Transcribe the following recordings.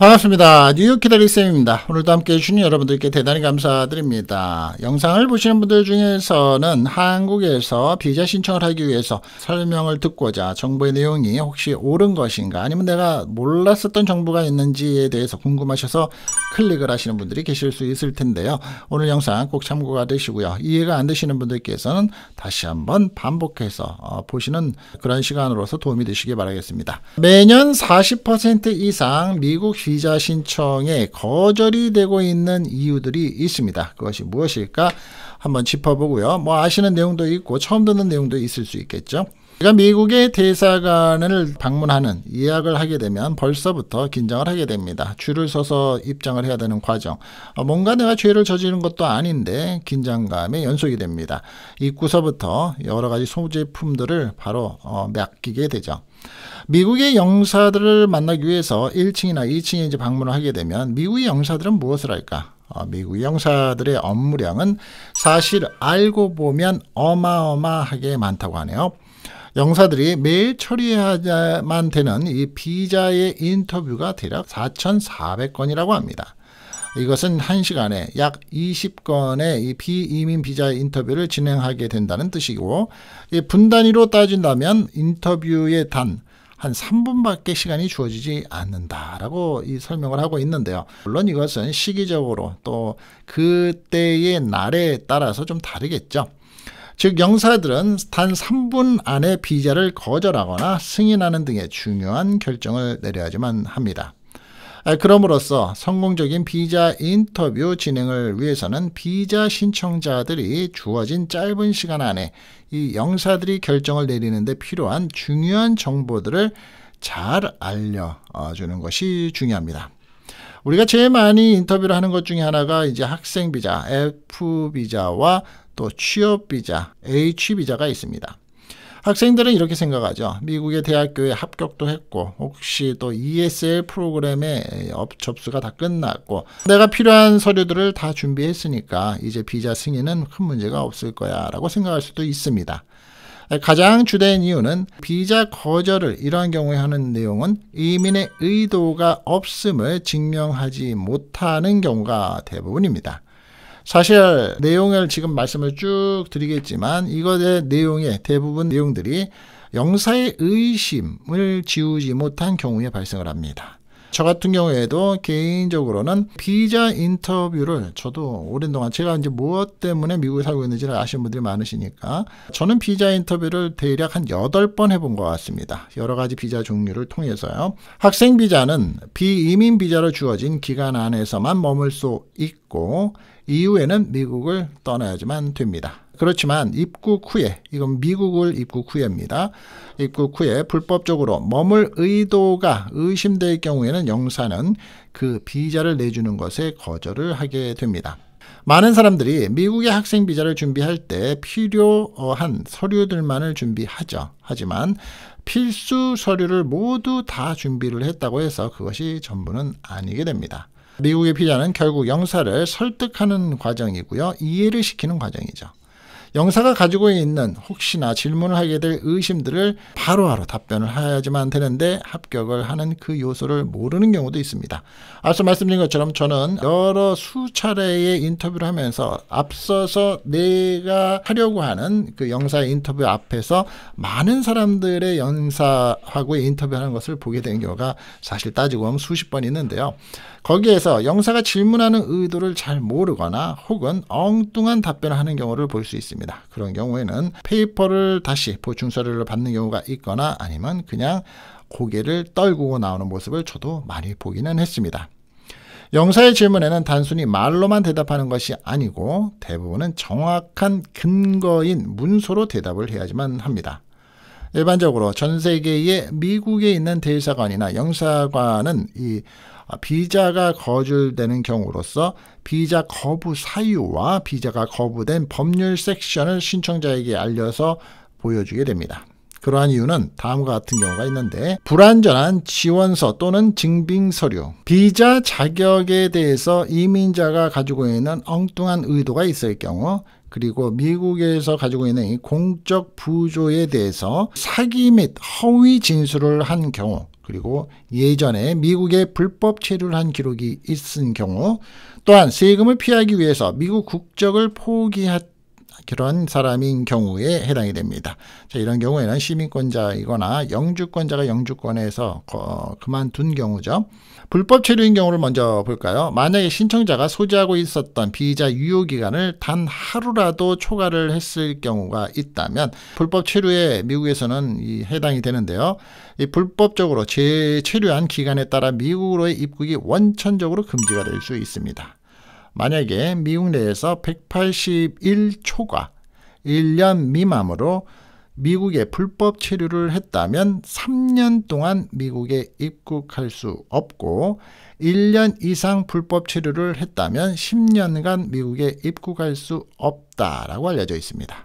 반갑습니다. 뉴욕 키다리쌤입니다. 오늘도 함께 해주신 여러분들께 대단히 감사드립니다. 영상을 보시는 분들 중에서는 한국에서 비자 신청을 하기 위해서 설명을 듣고자 정보의 내용이 혹시 옳은 것인가 아니면 내가 몰랐었던 정보가 있는지에 대해서 궁금하셔서 클릭을 하시는 분들이 계실 수 있을 텐데요. 오늘 영상 꼭 참고가 되시고요. 이해가 안 되시는 분들께서는 다시 한번 반복해서 어, 보시는 그런 시간으로서 도움이 되시길 바라겠습니다. 매년 40% 이상 미국 비자 신청에 거절이 되고 있는 이유들이 있습니다. 그것이 무엇일까? 한번 짚어보고요. 뭐 아시는 내용도 있고 처음 듣는 내용도 있을 수 있겠죠. 제가 그러니까 미국의 대사관을 방문하는 예약을 하게 되면 벌써부터 긴장을 하게 됩니다. 줄을 서서 입장을 해야 되는 과정. 어, 뭔가 내가 죄를 저지른 것도 아닌데 긴장감의 연속이 됩니다. 입구서부터 여러 가지 소지품들을 바로 어, 맡기게 되죠. 미국의 영사들을 만나기 위해서 1층이나 2층에 이제 방문을 하게 되면 미국의 영사들은 무엇을 할까? 어, 미국 영사들의 업무량은 사실 알고 보면 어마어마하게 많다고 하네요. 영사들이 매일 처리해야만 되는 이비자의 인터뷰가 대략 4,400건이라고 합니다. 이것은 한시간에약 20건의 이 비이민 비자 인터뷰를 진행하게 된다는 뜻이고 이 분단위로 따진다면 인터뷰의 단한 3분밖에 시간이 주어지지 않는다라고 이 설명을 하고 있는데요. 물론 이것은 시기적으로 또 그때의 날에 따라서 좀 다르겠죠. 즉 영사들은 단 3분 안에 비자를 거절하거나 승인하는 등의 중요한 결정을 내려야지만 합니다. 아, 그럼으로써 성공적인 비자 인터뷰 진행을 위해서는 비자 신청자들이 주어진 짧은 시간 안에 이 영사들이 결정을 내리는데 필요한 중요한 정보들을 잘 알려주는 것이 중요합니다. 우리가 제일 많이 인터뷰를 하는 것 중에 하나가 이제 학생 비자, F 비자와 또 취업 비자, H 비자가 있습니다. 학생들은 이렇게 생각하죠. 미국의 대학교에 합격도 했고 혹시 또 ESL 프로그램에 접수가 다 끝났고 내가 필요한 서류들을 다 준비했으니까 이제 비자 승인은 큰 문제가 없을 거야 라고 생각할 수도 있습니다. 가장 주된 이유는 비자 거절을 이러한 경우에 하는 내용은 이민의 의도가 없음을 증명하지 못하는 경우가 대부분입니다. 사실 내용을 지금 말씀을 쭉 드리겠지만 이것의 내용의 대부분 내용들이 영사의 의심을 지우지 못한 경우에 발생을 합니다. 저 같은 경우에도 개인적으로는 비자 인터뷰를 저도 오랜동안 제가 이제 무엇 때문에 미국에 살고 있는지를 아시는 분들이 많으시니까 저는 비자 인터뷰를 대략 한8번 해본 것 같습니다. 여러 가지 비자 종류를 통해서요. 학생 비자는 비이민 비자로 주어진 기간 안에서만 머물 수 있고 이후에는 미국을 떠나야지만 됩니다. 그렇지만 입국 후에 이건 미국을 입국 후에입니다. 입국 후에 불법적으로 머물 의도가 의심될 경우에는 영사는 그 비자를 내주는 것에 거절을 하게 됩니다. 많은 사람들이 미국의 학생 비자를 준비할 때 필요한 서류들만을 준비하죠. 하지만 필수 서류를 모두 다 준비를 했다고 해서 그것이 전부는 아니게 됩니다. 미국의 피자는 결국 영사를 설득하는 과정이고요. 이해를 시키는 과정이죠. 영사가 가지고 있는 혹시나 질문을 하게 될 의심들을 바로바로 답변을 해야지만 되는데 합격을 하는 그 요소를 모르는 경우도 있습니다. 앞서 말씀드린 것처럼 저는 여러 수차례의 인터뷰를 하면서 앞서서 내가 하려고 하는 그영사 인터뷰 앞에서 많은 사람들의 영사하고의 인터뷰하는 것을 보게 된 경우가 사실 따지고 보면 수십 번 있는데요. 거기에서 영사가 질문하는 의도를 잘 모르거나 혹은 엉뚱한 답변을 하는 경우를 볼 수 있습니다. 됩니다. 그런 경우에는 페이퍼를 다시 보충 서류를 받는 경우가 있거나 아니면 그냥 고개를 떨구고 나오는 모습을 저도 많이 보기는 했습니다. 영사의 질문에는 단순히 말로만 대답하는 것이 아니고 대부분은 정확한 근거인 문서로 대답을 해야지만 합니다. 일반적으로 전 세계의 미국에 있는 대사관이나 영사관은 이 아, 비자가 거절되는 경우로서 비자 거부 사유와 비자가 거부된 법률 섹션을 신청자에게 알려서 보여주게 됩니다. 그러한 이유는 다음과 같은 경우가 있는데 불완전한 지원서 또는 증빙 서류 비자 자격에 대해서 이민자가 가지고 있는 엉뚱한 의도가 있을 경우 그리고 미국에서 가지고 있는 이 공적 부조에 대해서 사기 및 허위 진술을 한 경우 그리고 예전에 미국에 불법 체류를 한 기록이 있은 경우 또한 세금을 피하기 위해서 미국 국적을 포기했 그한 사람인 경우에 해당이 됩니다. 자, 이런 경우에는 시민권자이거나 영주권자가 영주권에서 어, 그만둔 경우죠. 불법 체류인 경우를 먼저 볼까요? 만약에 신청자가 소지하고 있었던 비자 유효 기간을 단 하루라도 초과를 했을 경우가 있다면 불법 체류에 미국에서는 이 해당이 되는데요. 이 불법적으로 재체류한 기간에 따라 미국으로의 입국이 원천적으로 금지가 될 수 있습니다. 만약에 미국 내에서 181초가 1년 미만으로 미국에 불법 체류를 했다면 3년 동안 미국에 입국할 수 없고 1년 이상 불법 체류를 했다면 10년간 미국에 입국할 수 없다라고 알려져 있습니다.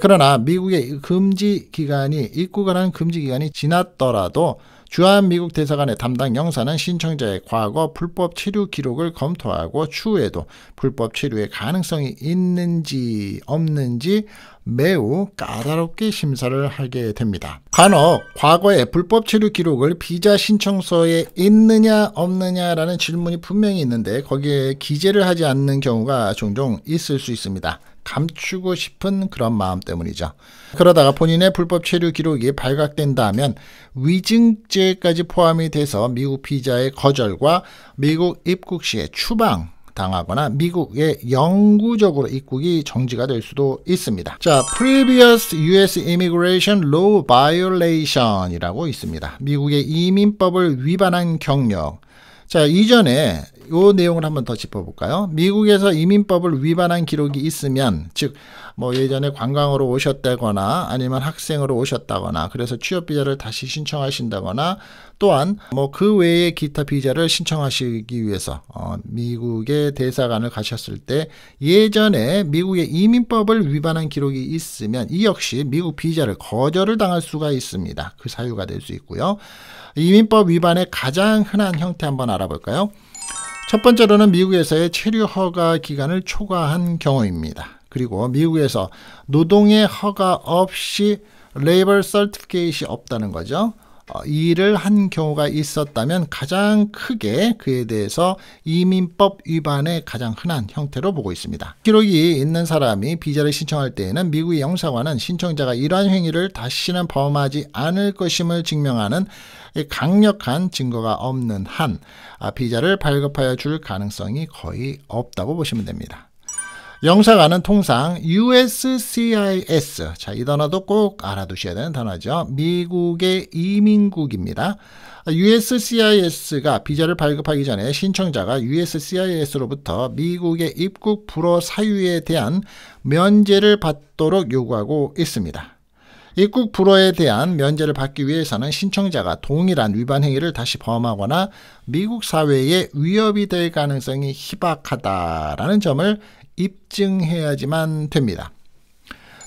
그러나 미국의 금지 기간이 입국을 한 금지 기간이 지났더라도 주한미국 대사관의 담당 영사는 신청자의 과거 불법 체류 기록을 검토하고 추후에도 불법 체류의 가능성이 있는지 없는지 매우 까다롭게 심사를 하게 됩니다. 간혹 과거의 불법 체류 기록을 비자 신청서에 있느냐 없느냐라는 질문이 분명히 있는데 거기에 기재를 하지 않는 경우가 종종 있을 수 있습니다. 감추고 싶은 그런 마음 때문이죠. 그러다가 본인의 불법 체류 기록이 발각된다면 위증죄까지 포함이 돼서 미국 비자의 거절과 미국 입국 시에 추방 당하거나 미국에 영구적으로 입국이 정지가 될 수도 있습니다. 자, Previous U.S. Immigration Law Violation이라고 있습니다. 미국의 이민법을 위반한 경력. 자, 이전에 요 내용을 한번 더 짚어볼까요? 미국에서 이민법을 위반한 기록이 있으면, 즉, 뭐 예전에 관광으로 오셨다거나 아니면 학생으로 오셨다거나 그래서 취업비자를 다시 신청하신다거나 또한 뭐 그 외에 기타 비자를 신청하시기 위해서 어, 미국의 대사관을 가셨을 때 예전에 미국의 이민법을 위반한 기록이 있으면 이 역시 미국 비자를 거절을 당할 수가 있습니다. 그 사유가 될 수 있고요. 이민법 위반의 가장 흔한 형태 한번 알아볼까요? 첫 번째로는 미국에서의 체류 허가 기간을 초과한 경우입니다. 그리고 미국에서 노동의 허가 없이 레이벌 서티피케이 없다는 거죠. 어, 일을 한 경우가 있었다면 가장 크게 그에 대해서 이민법 위반의 가장 흔한 형태로 보고 있습니다. 기록이 있는 사람이 비자를 신청할 때에는 미국의 영사관은 신청자가 이러한 행위를 다시는 범하지 않을 것임을 증명하는 강력한 증거가 없는 한 아, 비자를 발급하여 줄 가능성이 거의 없다고 보시면 됩니다. 영사관은 통상 USCIS. 자, 이 단어도 꼭 알아두셔야 되는 단어죠. 미국의 이민국입니다. USCIS가 비자를 발급하기 전에 신청자가 USCIS로부터 미국의 입국 불허 사유에 대한 면제를 받도록 요구하고 있습니다. 입국 불허에 대한 면제를 받기 위해서는 신청자가 동일한 위반 행위를 다시 범하거나 미국 사회에 위협이 될 가능성이 희박하다라는 점을 입증해야지만 됩니다.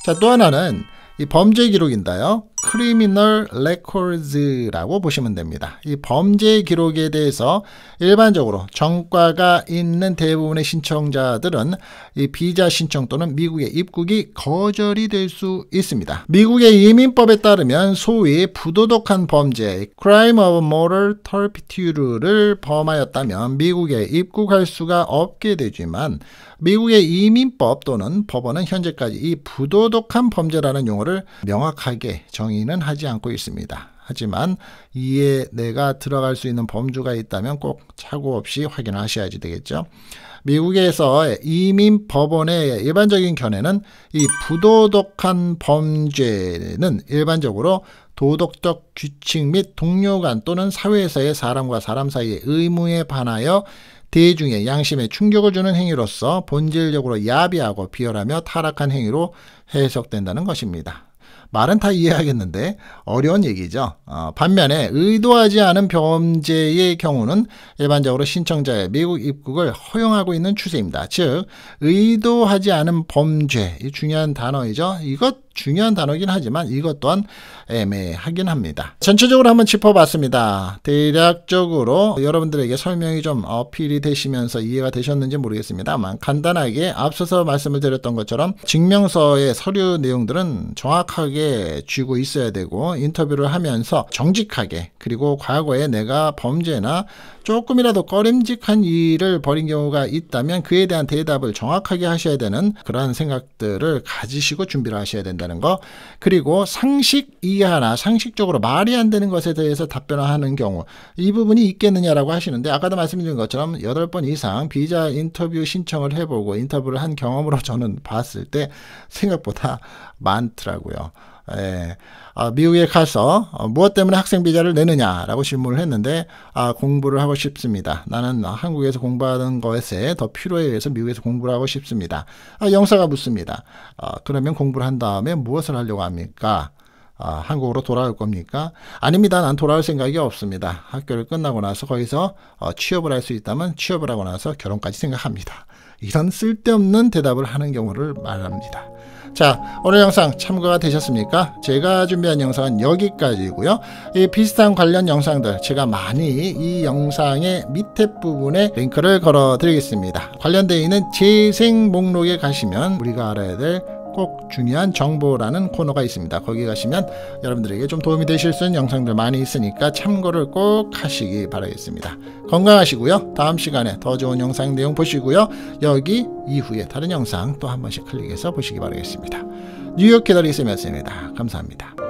자, 또 하나는 이 범죄 기록인데요. 크리미널 레코드라고 보시면 됩니다. 이 범죄 기록에 대해서 일반적으로 정과가 있는 대부분의 신청자들은 이 비자 신청 또는 미국의 입국이 거절이 될 수 있습니다. 미국의 이민법에 따르면 소위 부도덕한 범죄 (crime of moral turpitude)를 범하였다면 미국에 입국할 수가 없게 되지만 미국의 이민법 또는 법원은 현재까지 이 부도덕한 범죄라는 용어를 명확하게 정 정의는 하지 않고 있습니다. 하지만 이에 내가 들어갈 수 있는 범주가 있다면 꼭 착오 없이 확인하셔야지 되겠죠. 미국에서 이민 법원의 일반적인 견해는 이 부도덕한 범죄는 일반적으로 도덕적 규칙 및 동료간 또는 사회에서의 사람과 사람 사이의 의무에 반하여 대중의 양심에 충격을 주는 행위로서 본질적으로 야비하고 비열하며 타락한 행위로 해석된다는 것입니다. 말은 다 이해하겠는데 어려운 얘기죠. 어, 반면에 의도하지 않은 범죄의 경우는 일반적으로 신청자의 미국 입국을 허용하고 있는 추세입니다. 즉 의도하지 않은 범죄 이 중요한 단어이죠. 이것 중요한 단어긴 하지만 이것 또한 애매하긴 합니다. 전체적으로 한번 짚어봤습니다. 대략적으로 여러분들에게 설명이 좀 어필이 되시면서 이해가 되셨는지 모르겠습니다만 간단하게 앞서서 말씀을 드렸던 것처럼 증명서의 서류 내용들은 정확하게 쥐고 있어야 되고 인터뷰를 하면서 정직하게 그리고 과거에 내가 범죄나 조금이라도 꺼림직한 일을 벌인 경우가 있다면 그에 대한 대답을 정확하게 하셔야 되는 그러한 생각들을 가지시고 준비를 하셔야 된다 답다는거 그리고 상식 이하나 상식적으로 말이 안 되는 것에 대해서 답변하는 을 경우 이 부분이 있겠느냐라고 하시는데 아까도 말씀드린 것처럼 8번 이상 비자 인터뷰 신청을 해보고 인터뷰를 한 경험으로 저는 봤을 때 생각보다 많더라고요. 예. 아, 미국에 가서 어, 무엇 때문에 학생 비자를 내느냐라고 질문을 했는데 아, 공부를 하고 싶습니다. 나는 한국에서 공부하는 것에 더 필요에 의해서 미국에서 공부를 하고 싶습니다. 아, 영사가 묻습니다. 아, 그러면 공부를 한 다음에 무엇을 하려고 합니까? 아, 한국으로 돌아올 겁니까? 아닙니다. 난 돌아올 생각이 없습니다. 학교를 끝나고 나서 거기서 어, 취업을 할 수 있다면 취업을 하고 나서 결혼까지 생각합니다. 이런 쓸데없는 대답을 하는 경우를 말합니다. 자 오늘 영상 참고가 되셨습니까? 제가 준비한 영상은 여기까지고요. 이 비슷한 관련 영상들 제가 많이 이 영상의 밑에 부분에 링크를 걸어 드리겠습니다. 관련되어 있는 재생 목록에 가시면 우리가 알아야 될꼭 중요한 정보라는 코너가 있습니다. 거기 가시면 여러분들에게 좀 도움이 되실 수 있는 영상들 많이 있으니까 참고를 꼭 하시기 바라겠습니다. 건강하시고요. 다음 시간에 더 좋은 영상 내용 보시고요. 여기 이후에 다른 영상 또 한 번씩 클릭해서 보시기 바라겠습니다. 뉴욕 캐더리 쌤이었습니다. 감사합니다.